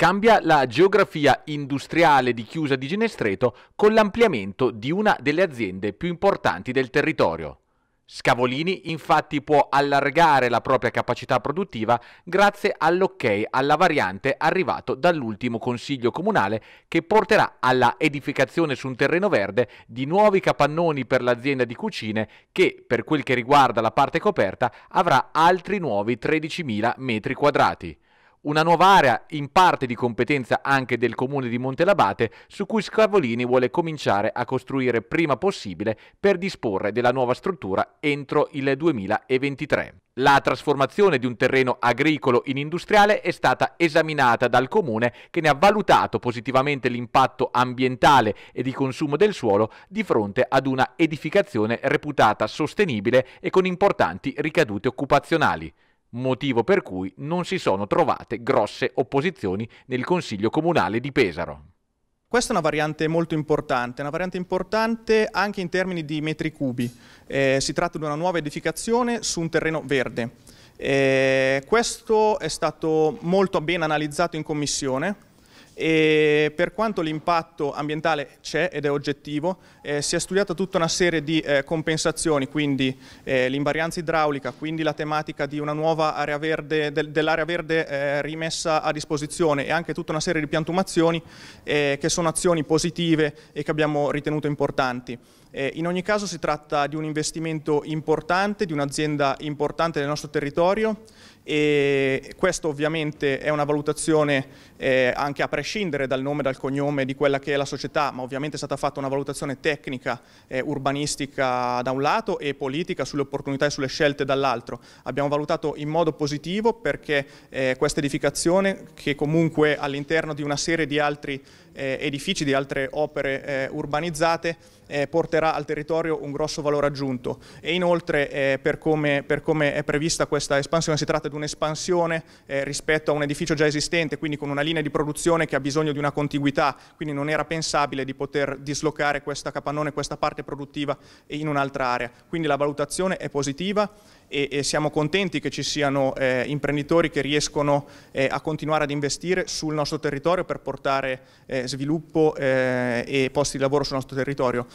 Cambia la geografia industriale di Chiusa di Ginestreto con l'ampliamento di una delle aziende più importanti del territorio. Scavolini infatti può allargare la propria capacità produttiva grazie all'ok alla variante arrivato dall'ultimo consiglio comunale che porterà alla edificazione su un terreno verde di nuovi capannoni per l'azienda di cucine che per quel che riguarda la parte coperta avrà altri nuovi 13.000 metri quadrati una nuova area in parte di competenza anche del comune di Montelabate su cui Scavolini vuole cominciare a costruire prima possibile per disporre della nuova struttura entro il 2023. La trasformazione di un terreno agricolo in industriale è stata esaminata dal comune che ne ha valutato positivamente l'impatto ambientale e di consumo del suolo di fronte ad una edificazione reputata sostenibile e con importanti ricadute occupazionali motivo per cui non si sono trovate grosse opposizioni nel Consiglio Comunale di Pesaro. Questa è una variante molto importante, una variante importante anche in termini di metri cubi. Eh, si tratta di una nuova edificazione su un terreno verde. Eh, questo è stato molto ben analizzato in commissione, e per quanto l'impatto ambientale c'è ed è oggettivo, eh, si è studiata tutta una serie di eh, compensazioni, quindi eh, l'invarianza idraulica, quindi la tematica di una nuova area verde, del, dell'area verde eh, rimessa a disposizione e anche tutta una serie di piantumazioni eh, che sono azioni positive e che abbiamo ritenuto importanti. Eh, in ogni caso si tratta di un investimento importante, di un'azienda importante del nostro territorio e questo ovviamente è una valutazione eh, anche a prescindere dal nome, e dal cognome di quella che è la società, ma ovviamente è stata fatta una valutazione tecnica, eh, urbanistica da un lato e politica sulle opportunità e sulle scelte dall'altro. Abbiamo valutato in modo positivo perché eh, questa edificazione che comunque all'interno di una serie di altri eh, edifici, di altre opere eh, urbanizzate, eh, porterà al territorio un grosso valore aggiunto e inoltre per come, per, come, è prevista questa espansione si tratta di un'espansione rispetto a un edificio già esistente, quindi con una linea di produzione che ha bisogno di una contiguità, quindi non era pensabile di poter dislocare questa capannone, questa parte produttiva in un'altra area. Quindi la valutazione è positiva e, e siamo contenti che ci siano eh, imprenditori che riescono eh, a continuare ad investire sul nostro territorio per portare eh, sviluppo eh, e posti di lavoro sul nostro territorio.